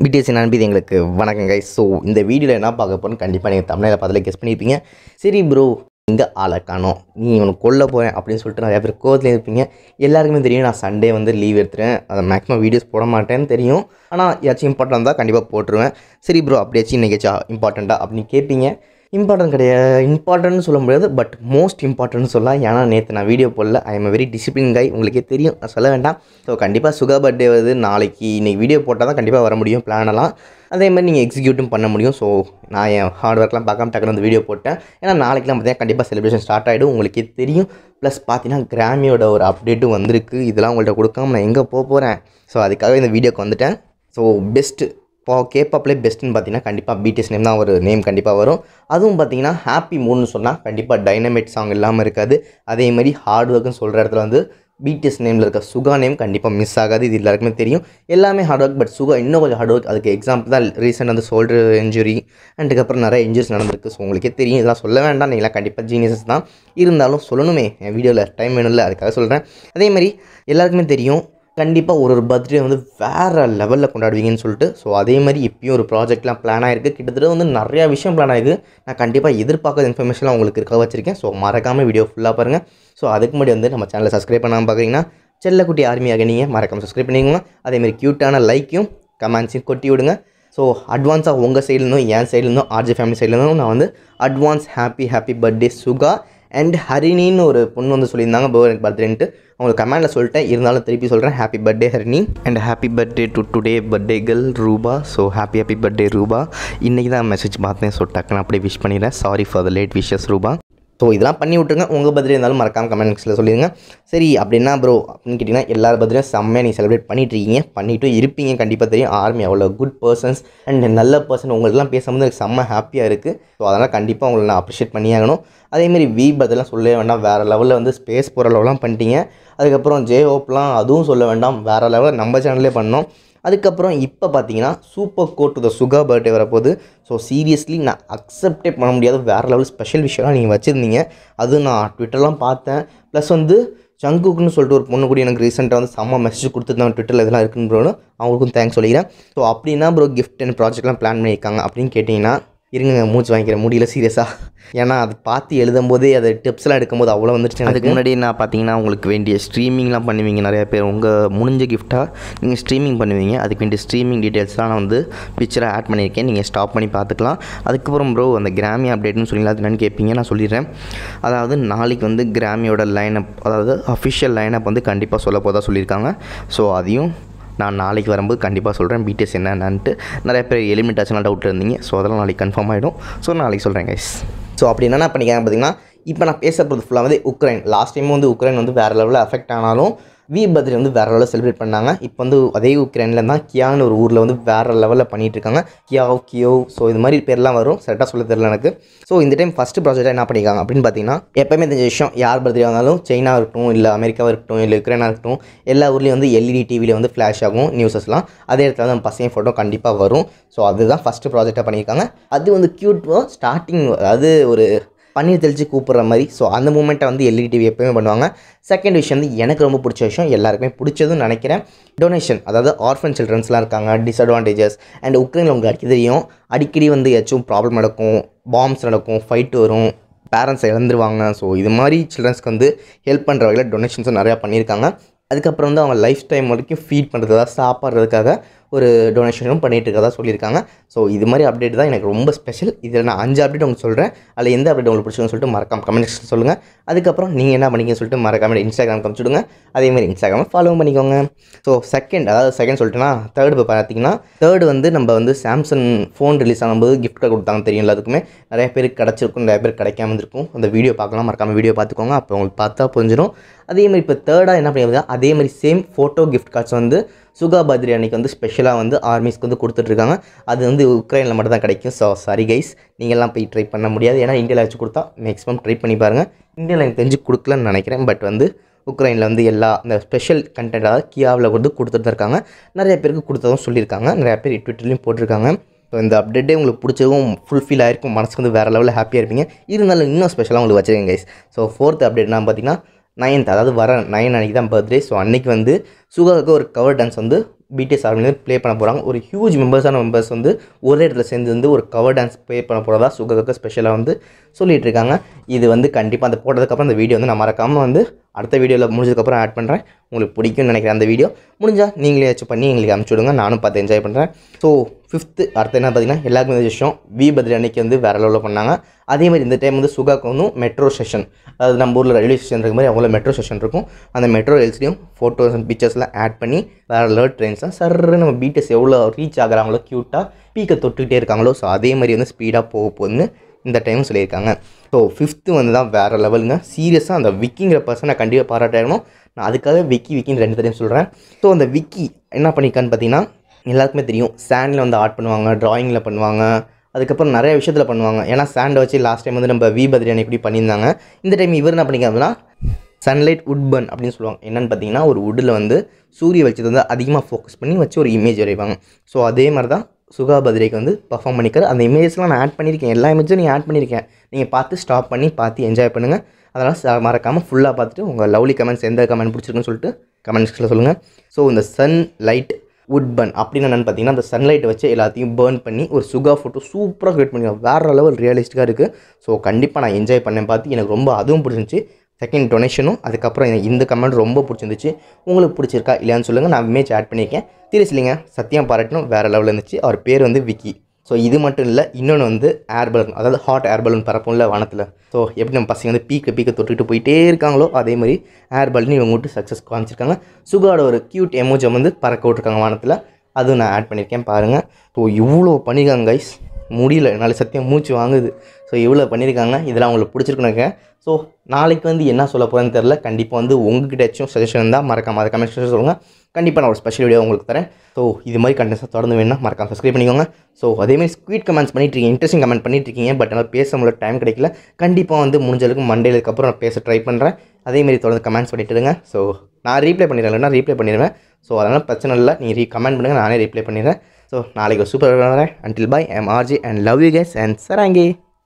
பிடிஎஸ்சி நம்பிது எங்களுக்கு வணக்கம் guy so இந்த வீடியோவில் என்ன பார்க்க போகிறோன்னு கண்டிப்பாக நீங்கள் தமிழில் பார்த்து கெஸ்ட் பண்ணியிருப்பீங்க சரி ப்ரோ இங்கே ஆளை காணோம் நீ உனக்கு கொல்ல போகிறேன் அப்படின்னு சொல்லிட்டு நிறையா பேர் கோவத்தில் இருப்பீங்க எல்லாருக்குமே தெரியும் நான் சண்டே வந்து லீவ் எடுத்துருவேன் அதை மேக்ஸிமம் வீடியோஸ் போட மாட்டேன்னு தெரியும் ஆனால் ஏதாச்சும் இம்பார்ட்டண்ட் தான் கண்டிப்பாக போட்டுருவேன் சரி ப்ரோ அப்படியாச்சும் இன்றைக்கேச்சா இம்பார்ட்டண்ட்டாக அப்படின்னு கேட்பீங்க இம்பார்ட்டன்ட் கிடையாது இம்பார்ட்டன்ட்னு சொல்ல முடியாது பட் மோஸ்ட் இம்பார்ட்டன்ட் சொல்லலாம் ஏன்னா நேற்று நான் வீடியோ போடல I am very discipline guy உங்களுக்கே தெரியும் நான் சொல்ல வேண்டாம் ஸோ கண்டிப்பாக சுகா பர்த்டே வருது நாளைக்கு இன்றைக்கி வீடியோ போட்டால் தான் கண்டிப்பாக வர முடியும் பிளானெல்லாம் அதே மாதிரி நீங்கள் எக்ஸிக்யூட்டும் பண்ண முடியும் ஸோ நான் என் ஹார்ட் ஒர்க்லாம் பார்க்காம டக்குனு அந்த வீடியோ போட்டேன் ஏன்னா நாளைக்கெலாம் பார்த்தீங்கன்னா கண்டிப்பாக செலிப்ரேஷன் ஸ்டார்ட் ஆகிடும் உங்களுக்கே தெரியும் ப்ளஸ் பார்த்தீங்கன்னா கிராமியோட ஒரு அப்டேட்டும் வந்திருக்கு இதெல்லாம் உங்கள்கிட்ட கொடுக்காம நான் எங்கே போக போகிறேன் ஸோ அதுக்காக இந்த வீடியோக்கு வந்துட்டேன் ஸோ பெஸ்ட்டு இப்போ கேப்பாப்லே பெஸ்ட்டுன்னு பார்த்தீங்கன்னா கண்டிப்பாக பிடிஎஸ் நேம் தான் ஒரு நேம் கண்டிப்பாக வரும் அதுவும் பார்த்தீங்கன்னா ஹாப்பி மூணுன்னு சொன்னால் கண்டிப்பாக டைனமேட் சாங் இல்லாமல் இருக்காது அதே மாதிரி ஹார்ட் ஒர்க்குன்னு சொல்கிற இடத்துல வந்து பிடிஎஸ் நேமில் இருக்க சுகா நேம் கண்டிப்பாக மிஸ் ஆகாது இது எல்லாருக்குமே தெரியும் எல்லாமே ஹார்ட் ஒர்க் பட் சுகா இன்னும் கொஞ்சம் ஹார்ட் ஒர்க் அதுக்கு எக்ஸாம்பிள் தான் ரீசெண்ட் அந்த ஷோல்டர் இன்ஜுரி அண்டுக்கப்புறம் நிறைய இன்ஜுரிஸ் நடந்திருக்கு ஸோ உங்களுக்கே தெரியும் இதெல்லாம் சொல்ல வேண்டாம் நீங்களாம் கண்டிப்பாக ஜீனியஸஸ் தான் இருந்தாலும் சொல்லணுமே என் வீடியோவில் டைம் வேணும்ல அதுக்காக சொல்கிறேன் அதே மாதிரி எல்லாருக்குமே தெரியும் கண்டிப்பாக ஒரு ஒரு பர்த்டே வந்து வேறு லெவலில் கொண்டாடுவீங்கன்னு சொல்லிட்டு ஸோ அதே மாதிரி இப்பயும் ஒரு ப்ராஜெக்ட்லாம் பிளான் ஆகிருக்கு கிட்டத்தட்ட வந்து நிறையா விஷயம் பிளான் ஆகிருக்கு நான் கண்டிப்பாக எதிர்பார்க்காத இன்ஃபர்மேஷன்லாம் உங்களுக்கு இருக்க வச்சிருக்கேன் ஸோ மறக்காமல் வீடியோ ஃபுல்லாக பாருங்கள் ஸோ அதுக்கு முன்னாடி வந்து நம்ம சேனலை சப்ஸ்கிரைப் பண்ணாமல் பார்க்குறீங்கன்னா செல்லக்குட்டி ஆர்மியாக நீங்கள் மறக்காமல் சப்ஸ்கிரைப் பண்ணிக்கோங்க அதேமாதிரி க்யூட்டான லைக்கையும் கமெண்ட்ஸையும் கொட்டி விடுங்க ஸோ அட்வான்ஸாக உங்கள் சைட்லேருந்தும் என் சைட்லேருந்தும் ஆர்ஜி ஃபேமிலி சைட்லேருந்தும் நான் வந்து advance happy happy birthday Suga and ஹரிணின்னு ஒரு பொண்ணு வந்து சொல்லியிருந்தாங்க பர்த்டே எனக்கு பர்த்டேன்ட்டு அவங்களுக்கு கமெண்டில் சொல்லிட்டேன் இருந்தாலும் திருப்பி சொல்கிறேன் happy birthday Harini and happy birthday to today birthday girl Rupa so happy happy birthday Rupa இன்றைக்கி தான் மெசேஜ் பார்த்தேன் ஸோ டக்குன்னு அப்படியே விஷ் பண்ணிடுறேன் sorry for the late wishes Rupa so இதெல்லாம் பண்ணி விட்டுருங்க உங்கள் பர்த்டே இருந்தாலும் மறக்காமல் கமெண்ட்ஸில் சொல்லிடுங்க சரி அப்படின்னா ப்ரோ அப்படின்னு கேட்டிங்கன்னா எல்லார் பர்த்டேயும் செம்மையாக நீங்கள் செலிப்ரேட் பண்ணிகிட்டு இருக்கீங்க பண்ணிட்டு இருப்பீங்க கண்டிப்பாக தெரியும் ஆர்மி அவ்வளோ குட் பர்சன்ஸ் அண்ட் நல்ல பர்சன் உங்களுக்குலாம் பேசும்போது எனக்கு செம்ம ஹாப்பியாக இருக்குது ஸோ அதனால் கண்டிப்பாக உங்களை நான் அப்ரிஷியேட் பண்ணியாகணும் அதேமாரி வி பதிலாம் சொல்லவே வேண்டாம் வேறு லெவலில் வந்து ஸ்பேஸ் போகிற லெவலாம் பண்ணிட்டீங்க அதுக்கப்புறம் ஜே ஹோப்லாம் அதுவும் சொல்ல வேண்டாம் வேறு லெவலில் நம்ம சேனல்லே பண்ணோம் அதுக்கப்புறம் இப்போ பார்த்தீங்கன்னா super code to the Suga birthday வரப்போகுது ஸோ சீரியஸ்லி நான் அக்செப்டே பண்ண முடியாத வேறு லெவல் ஸ்பெஷல் விஷயம்லாம் நீங்கள் வச்சுருந்தீங்க அது நான் ட்விட்டர்லாம் பார்த்தேன் ப்ளஸ் வந்து சங்குக்குன்னு சொல்லிட்டு ஒரு பொண்ணு கூட எனக்கு ரீசெண்டாக வந்து செம்ம மெசேஜ் கொடுத்துருந்தாங்க ட்விட்டரில் இதெல்லாம் இருக்குன்னு ப்ரோனு அவங்களுக்கும் தேங்க்ஸ் சொல்லிக்கிறேன் ஸோ அப்படின்னா ப்ரோ கிஃப்ட் அண்ட் ப்ராஜெக்ட்லாம் பிளான் பண்ணியிருக்காங்க அப்படின்னு கேட்டிங்கன்னா இருங்க மூச்சு வாங்கிக்கிறேன் முடியல சீரியஸாக ஏன்னா அது பார்த்து எழுதும் போதே டிப்ஸ்லாம் எடுக்கும்போது அவ்வளோ வந்துருச்சு அதுக்கு முன்னாடி நான் பார்த்தீங்கன்னா உங்களுக்கு வேண்டிய ஸ்ட்ரீமிங்லாம் பண்ணுவீங்க நிறையா பேர் உங்கள் முடிஞ்ச கிஃப்ட்டாக நீங்கள் ஸ்ட்ரீமிங் பண்ணுவீங்க அதுக்கு வேண்டிய ஸ்ட்ரீமிங் டீட்டெயில்ஸ்லாம் நான் வந்து பிக்சரை ஆட் பண்ணியிருக்கேன் நீங்கள் ஸ்டாப் பண்ணி பார்த்துக்கலாம் அதுக்கப்புறம் ப்ரோ அந்த கிராமி அப்டேட்னு சொல்லிங்களா அது என்னென்னு கேட்பீங்க நான் சொல்லிடுறேன் அதாவது நாளைக்கு வந்து கிராமியோட லைனப் அதாவது அஃபிஷியல் லைனப் வந்து கண்டிப்பாக சொல்ல போதாக சொல்லியிருக்காங்க ஸோ அதையும் நான் நாளைக்கு வரும்போது கண்டிப்பாக சொல்கிறேன் பிடிஎஸ் என்னென்னான்ட்டு நிறைய பேர் எலிமெண்ட் ஆச்சுன்னா டவுட் இருந்தீங்க ஸோ அதெல்லாம் நாளைக்கு கன்ஃபார்ம் ஆகிடும் ஸோ நாளைக்கு சொல்கிறேன் கைஸ் ஸோ அப்படி என்னென்ன பண்ணிக்கிறேன் பார்த்தீங்கன்னா இப்போ நான் பேச போகிறது ஃபுல்லாக வந்து உக்ரைன் லாஸ்ட் டைம் வந்து உக்ரைன் வந்து வேறு லெவலில் அஃபெக்ட் ஆனாலும் வி பர்த்டே வந்து வேறு லெவலில் செலிப்ரேட் பண்ணாங்க இப்போ வந்து அதே உக்ரைனில் தான் கியான்னு ஒரு ஊரில் வந்து வேறு லெவலில் பண்ணிகிட்டு இருக்காங்க கியாவ் கியோ ஸோ இது மாதிரி பேர்லாம் வரும் கரெக்டாக சொல்ல தெரியல எனக்கு ஸோ இந்த டைம் ஃபஸ்ட்டு ப்ராஜெக்டாக என்ன பண்ணிக்காங்க அப்படின்னு பார்த்தீங்கன்னா எப்போயுமே தெரிஞ்ச விஷயம் யார் பர்த்டே வந்தாலும் சைனா இருக்கட்டும் இல்லை அமெரிக்காவாக இருக்கட்டும் இல்லை உக்ரைனாக இருக்கட்டும் எல்லா ஊர்லேயும் வந்து எல்இடி e டிவியில் வந்து ஃப்ளாஷ் ஆகும் நியூஸஸ்லாம் அதே இடத்துல நம்ம பசங்க ஃபோட்டோ கண்டிப்பாக வரும் ஸோ அதுதான் ஃபஸ்ட்டு ப்ராஜெக்டாக பண்ணியிருக்காங்க அது வந்து க்யூட் ஸ்டார்டிங் அதாவது ஒரு பன்னீர் தெளித்து கூப்பிட்ற மாதிரி ஸோ அந்த மூமெண்ட்டை வந்து எல்இடி டிவி e எப்போயுமே பண்ணுவாங்க செகண்ட் விஷயம் வந்து எனக்கு ரொம்ப பிடிச்ச விஷயம் எல்லாருக்குமே பிடிச்சதுன்னு நினைக்கிறேன் டொனேஷன் அதாவது ஆர்ஃபன் சில்ட்ரன்ஸ்லாம் இருக்காங்க டிஸ்அட்வான்டேஜஸ் அண்ட் உக்ரைனில் உங்களுக்கு தெரியும் அடிக்கடி வந்து ஏதாச்சும் ப்ராப்ளம் நடக்கும் பாம்ஸ் நடக்கும் ஃபைட் வரும் பேரண்ட்ஸை இழந்துருவாங்க ஸோ இது மாதிரி சில்ட்ரன்ஸ்க்கு வந்து ஹெல்ப் பண்ணுற வகையில் டொனேஷன்ஸும் நிறையா பண்ணியிருக்காங்க அதுக்கப்புறம் வந்து அவங்க லைஃப் டைம் வரைக்கும் ஃபீட் பண்ணுறதுக்காக சாப்பிட்றதுக்காக ஒரு டொனேஷனும் பண்ணிகிட்டு இருக்கதா சொல்லியிருக்காங்க ஸோ இது மாதிரி அப்டேட் தான் எனக்கு ரொம்ப ஸ்பெஷல் இதில் நான் அஞ்சு அப்டேட் உங்களுக்கு சொல்கிறேன் அதில் எந்த அப்டேட் உங்களுக்கு பிடிச்சிருக்குன்னு சொல்லிட்டு மறக்காம கமெண்ட் செக்ஷன் சொல்லுங்கள் அதுக்கப்புறம் நீங்கள் என்ன பண்ணிக்கன்னு சொல்லிட்டு மறக்காம இன்ஸ்டாகிராம் காமிச்சுடுங்க அதேமாதிரி இன்ஸ்டாகிராம் ஃபாலோ பண்ணிக்கோங்க ஸோ செகண்ட் அதாவது செகண்ட் சொல்லிட்டுனா தேர்டு இப்போ பார்த்தீங்கன்னா தேர்டு வந்து நம்ம வந்து சாம்சங் ஃபோன் ரிலீஸ் ஆகும்போது கிஃப்ட்டாக கொடுத்தாங்க தெரியும் எல்லாத்துக்குமே நிறைய பேருக்கு கிடச்சிருக்கும் நிறைய பேர் கிடைக்காம இருக்கும் அந்த வீடியோ பார்க்கலாம் மறக்காமல் வீடியோ பார்த்துக்கோங்க அப்போ உங்களுக்கு பார்த்தா புரிஞ்சிடும் அதே மாதிரி இப்போ தேர்டாக என்ன பண்ணியிருக்காங்க அதே மாதிரி சேம் ஃபோட்டோ கிஃப்ட் கார்ட்ஸ் வந்து சுகா பத்ரி அன்னைக்கு வந்து ஸ்பெஷல் அஃபிஷியலாக வந்து ஆர்மிஸ்க்கு வந்து கொடுத்துட்ருக்காங்க அது வந்து உக்ரைனில் மட்டும் தான் கிடைக்கும் ஸோ சாரி கைஸ் நீங்கள்லாம் போய் ட்ரை பண்ண முடியாது ஏன்னா இந்தியாவில் வச்சு கொடுத்தா மேக்ஸிமம் ட்ரை பண்ணி பாருங்கள் இந்தியாவில் எனக்கு தெரிஞ்சு கொடுக்கலன்னு நினைக்கிறேன் பட் வந்து உக்ரைனில் வந்து எல்லா இந்த ஸ்பெஷல் கண்டென்ட் அதாவது கியாவில் வந்து கொடுத்துட்டு தான் இருக்காங்க நிறைய பேருக்கு கொடுத்ததும் சொல்லியிருக்காங்க நிறையா பேர் ட்விட்டர்லேயும் போட்டிருக்காங்க ஸோ இந்த அப்டேட்டே உங்களுக்கு ஃபுல் ஃபுல்ஃபில் ஆகிருக்கும் மனசுக்கு வந்து வேறு லெவலில் ஹாப்பியாக இருப்பீங்க இருந்தாலும் இன்னும் ஸ்பெஷலாக உங்களுக்கு வச்சுருக்கேன் கைஸ் ஸோ ஃபோர்த் அப்டேட்னா பார்த்தீங்கன்னா நைன்த் அதாவது வர நைன் அன்றைக்கி தான் பர்த்டே ஸோ அன்றைக்கி வந்து சுகாவுக்கு ஒரு கவர் டான்ஸ் வந்து பிடிஎஸ் ஆர்மிலேருந்து ப்ளே பண்ண போகிறாங்க ஒரு ஹியூஜ் மெம்பர்ஸான மெம்பர்ஸ் வந்து ஒரே இடத்துல சேர்ந்து வந்து ஒரு கவர் டான்ஸ் ப்ளே பண்ண போகிறதா சுகருக்கு ஸ்பெஷலாக வந்து சொல்லிகிட்டு இருக்காங்க இது வந்து கண்டிப்பாக அந்த போட்டதுக்கப்புறம் அந்த வீடியோ வந்து நான் மறக்காமல் வந்து அடுத்த வீடியோவில் முடிஞ்சதுக்கப்புறம் ஆட் பண்ணுறேன் உங்களுக்கு பிடிக்கும்னு நினைக்கிறேன் அந்த வீடியோ முடிஞ்சால் நீங்களே ஏச்சும் பண்ணி எங்களுக்கு அனுப்பிச்சி விடுங்க நானும் பார்த்து என்ஜாய் பண்ணுறேன் ஸோ ஃபிஃப்த்து அடுத்து என்ன பார்த்தீங்கன்னா எல்லாருக்குமே இந்த விஷயம் வி பத்ரி அன்னைக்கு வந்து வேற லெவலில் பண்ணாங்க அதே மாதிரி இந்த டைம் வந்து சுகாக்கு வந்து மெட்ரோ ஸ்டேஷன் அதாவது நம்ம ஊரில் ரயில்வே ஸ்டேஷன் இருக்கிற மாதிரி அவங்கள மெட்ரோ ஸ்டேஷன் இருக்கும் அந்த மெட்ரோ ரயில்ஸ்லையும் ஃபோட்டோஸ் அண்ட் பிக்சர்ஸ்லாம் ஆட் பண்ணி வேற லெவல் ட்ரெயின்ஸ்லாம் சர்ற நம்ம பீட்டஸ் எவ்வளோ ரீச் ஆகிறாங்களோ க்யூட்டாக பீக்கை தொட்டுக்கிட்டே இருக்காங்களோ ஸோ அதே மாதிரி வந்து ஸ்பீடாக போக போகுதுன்னு இந்த டைம் சொல்லியிருக்காங்க ஸோ ஃபிஃப்த்து வந்து தான் வேறு லெவலுங்க சீரியஸாக அந்த விக்கிங்கிற பர்சன் நான் கண்டிப்பாக பாராட்டணும் நான் அதுக்காக விக்கி விக்கின்னு ரெண்டு தடையும் சொல்கிறேன் ஸோ அந்த விக்கி என்ன பண்ணியிருக்கான்னு பார்த்தீங்கன்னா எல்லாருக்குமே தெரியும் சேண்டில் வந்து ஆர்ட் பண்ணுவாங்க ட்ராயிங்கில் பண்ணுவாங்க அதுக்கப்புறம் நிறைய விஷயத்தில் பண்ணுவாங்க ஏன்னா சேண்டை வச்சு லாஸ்ட் டைம் வந்து நம்ம வி பத்ரியானி இப்படி பண்ணியிருந்தாங்க இந்த டைம் இவர் என்ன பண்ணிக்காங்கன்னா சன்லைட் உட்பன் அப்படின்னு சொல்லுவாங்க என்னென்னு பார்த்தீங்கன்னா ஒரு உட்டில் வந்து சூரிய வச்சது வந்து அதிகமாக ஃபோக்கஸ் பண்ணி வச்சு ஒரு இமேஜ் வரைவாங்க ஸோ அதே மாதிரி தான் சுகா பதிரைக்கு வந்து பர்ஃபார்ம் பண்ணிக்காரு அந்த இமேஜஸ்லாம் நான் ஆட் பண்ணியிருக்கேன் எல்லா இமேஜும் நீ ஆட் பண்ணியிருக்கேன் நீங்கள் பார்த்து ஸ்டாப் பண்ணி பார்த்து என்ஜாய் பண்ணுங்கள் அதனால் மறக்காமல் ஃபுல்லாக பார்த்துட்டு உங்கள் லவ்லி கமெண்ட்ஸ் எந்த கமெண்ட் பிடிச்சிருக்குன்னு சொல்லிட்டு கமெண்ட் செக்ஷனில் சொல்லுங்கள் ஸோ இந்த சன் லைட் உட் பர்ன் அப்படின்னு என்னென்னு பார்த்தீங்கன்னா அந்த சன்லைட்டை வச்சு எல்லாத்தையும் பேர்ன் பண்ணி ஒரு சுகா ஃபோட்டோ சூப்பராக க்ரியேட் பண்ணி வேறு லெவல் ரியலிஸ்டிக்காக இருக்குது ஸோ கண்டிப்பாக நான் என்ஜாய் பண்ணேன் பார்த்து எனக்கு ரொம்ப அதுவும் பிடிச்சிருந்துச்சி செகண்ட் டொனேஷனும் அதுக்கப்புறம் இந்த கமெண்ட் ரொம்ப பிடிச்சிருந்துச்சு உங்களுக்கு பிடிச்சிருக்கா இல்லையான்னு சொல்லுங்கள் நான் இமேஜ் ஆட் பண்ணியிருக்கேன் இல்லைங்க சத்தியம் பாராட்டணும் வேறு லெவலில் இருந்துச்சு அவர் பேர் வந்து விக்கி ஸோ இது மட்டும் இல்லை இன்னொன்று வந்து ஏர் பலூன் அதாவது ஹாட் ஏர் பலூன் இல்லை வானத்தில் ஸோ எப்படி நம்ம பசங்க வந்து பீக்க பீக்க தொட்டுக்கிட்டு போயிட்டே இருக்காங்களோ அதே மாதிரி ஏர் பலூன் இவங்க விட்டு சக்ஸஸ் காமிச்சிருக்காங்க சுகாட ஒரு க்யூட் எமோஜம் வந்து பறக்க விட்ருக்காங்க வானத்தில் அதுவும் நான் ஆட் பண்ணியிருக்கேன் பாருங்கள் ஸோ இவ்வளோ பண்ணியிருக்காங்க கைஸ் முடியல என்னால் சத்தியம் மூச்சு வாங்குது ஸோ இவ்வளோ பண்ணியிருக்காங்க இதெல்லாம் உங்களுக்கு பிடிச்சிருக்குனாக்க ஸோ நாளைக்கு வந்து என்ன சொல்ல போகிறேன்னு தெரில கண்டிப்பாக வந்து உங்ககிட்ட ஏச்சும் சஜஷன் இருந்தால் மறக்காம அதை கமெண்ட் சொல்லுங்கள் கண்டிப்பாக நான் ஒரு ஸ்பெஷல் வீடியோ உங்களுக்கு தரேன் ஸோ இது மாதிரி கண்டென்ட்ஸாக தொடர்ந்து வேணும்னா மறக்காம சப்ஸ்கிரைப் பண்ணிக்கோங்க ஸோ அதேமாதிரி ஸ்வீட் கமெண்ட்ஸ் இருக்கீங்க இன்ட்ரெஸ்டிங் கமெண்ட் பண்ணிட்டு இருக்கீங்க பட் நான் பேச முடியல டைம் கிடைக்கல கண்டிப்பாக வந்து முடிஞ்சதுக்கு மண்டேலுக்கு அப்புறம் நான் பேச ட்ரை பண்ணுறேன் அதேமாரி தொடர்ந்து கமெண்ட்ஸ் பண்ணிட்டு இருங்க ஸோ நான் ரீப்ளை பண்ணிடுறேன் இல்லைன்னா ரீப்ளை பண்ணிடுவேன் ஸோ அதனால் பிரச்சனை இல்லை நீங்கள் ரீ கமெண்ட் பண்ணுங்கள் நானே ரீப்ளை பண்ணிடுறேன் సో ನಾಳೆಗೆ ಸೂಪರ್ ಅಂದರೆ until bye I am R G and love you guys and ಸರಂಗಿ